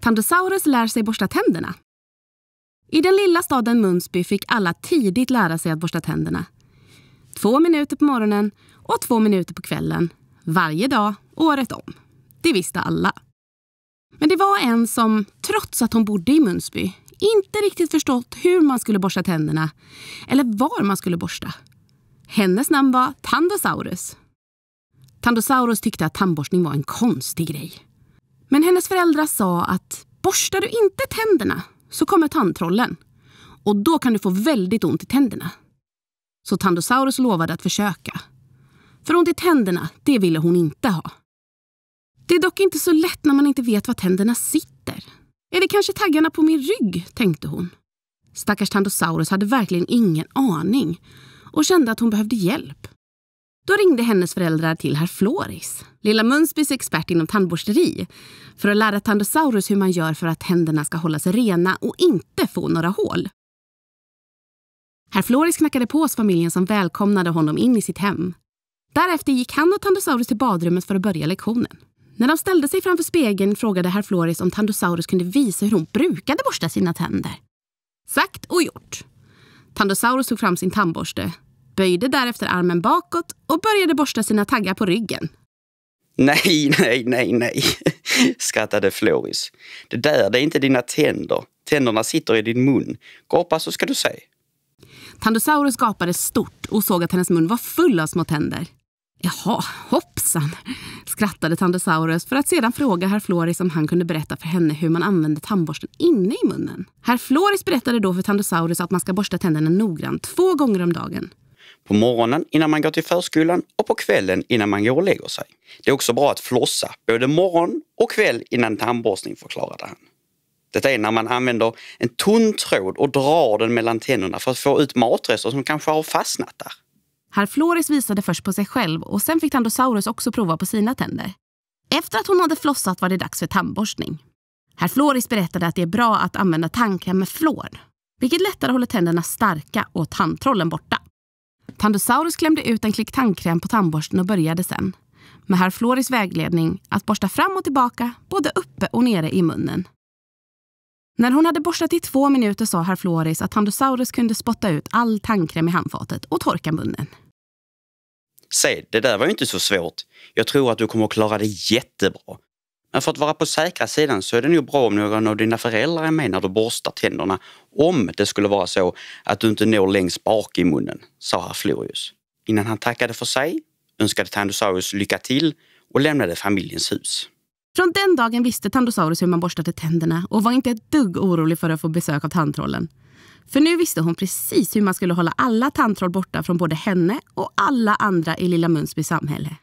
Tantosaurus lär sig borsta tänderna. I den lilla staden Munsby fick alla tidigt lära sig att borsta tänderna. Två minuter på morgonen och två minuter på kvällen. Varje dag, året om. Det visste alla. Men det var en som, trots att hon bodde i Munsby, inte riktigt förstått hur man skulle borsta tänderna eller var man skulle borsta. Hennes namn var Tandosaurus. Tandosaurus tyckte att tandborstning var en konstig grej. Men hennes föräldrar sa att borstar du inte tänderna så kommer tandtrollen och då kan du få väldigt ont i tänderna. Så Tandosaurus lovade att försöka. För ont i tänderna, det ville hon inte ha. Det är dock inte så lätt när man inte vet var tänderna sitter. Är det kanske taggarna på min rygg? tänkte hon. Stackars Tandosaurus hade verkligen ingen aning och kände att hon behövde hjälp. Då ringde hennes föräldrar till herr Floris, Lilla Munsbys expert inom tandborsteri, för att lära Tandosaurus hur man gör för att tänderna ska hållas rena och inte få några hål. Herr Floris knackade på hos familjen som välkomnade honom in i sitt hem. Därefter gick han och Tandosaurus till badrummet för att börja lektionen. När de ställde sig framför spegeln frågade herr Floris om Tandosaurus kunde visa hur hon brukade borsta sina tänder. Sagt och gjort. Tandosaurus tog fram sin tandborste, böjde därefter armen bakåt och började borsta sina taggar på ryggen. Nej, nej, nej, nej, skrattade Floris. Det där det är inte dina tänder. Tänderna sitter i din mun. Gapa så ska du se. Tandosaurus gapade stort och såg att hennes mun var full av små tänder. Jaha, hoppsan, skrattade Tandosaurus för att sedan fråga herr Floris om han kunde berätta för henne hur man använde tandborsten inne i munnen. Herr Floris berättade då för Tandosaurus att man ska borsta tänderna noggrant två gånger om dagen på morgonen innan man går till förskolan och på kvällen innan man går och lägger sig. Det är också bra att flossa både morgon och kväll innan tandborstning, förklarade han. Detta är när man använder en tunn tråd och drar den mellan tänderna för att få ut matrester som kanske har fastnat där. Herr Floris visade först på sig själv och sen fick Tandosaurus också prova på sina tänder. Efter att hon hade flossat var det dags för tandborstning. Herr Floris berättade att det är bra att använda tandkräm med flår, vilket lättare håller tänderna starka och tandtrollen borta. Tandosaurus klämde ut en klick tandkräm på tandborsten och började sen, med herr Floris vägledning, att borsta fram och tillbaka, både uppe och nere i munnen. När hon hade borstat i två minuter sa herr Floris att Tandosaurus kunde spotta ut all tandkräm i handfatet och torka munnen. Se, det där var ju inte så svårt. Jag tror att du kommer att klara det jättebra. Men för att vara på säkra sidan så är det nog bra om någon av dina föräldrar är med när du borstar tänderna om det skulle vara så att du inte når längst bak i munnen, sa herr Florius. Innan han tackade för sig önskade Tandosaurus lycka till och lämnade familjens hus. Från den dagen visste Tandosaurus hur man borstade tänderna och var inte ett dugg orolig för att få besök av tandtrollen. För nu visste hon precis hur man skulle hålla alla tandtroll borta från både henne och alla andra i Lilla Munsby samhälle.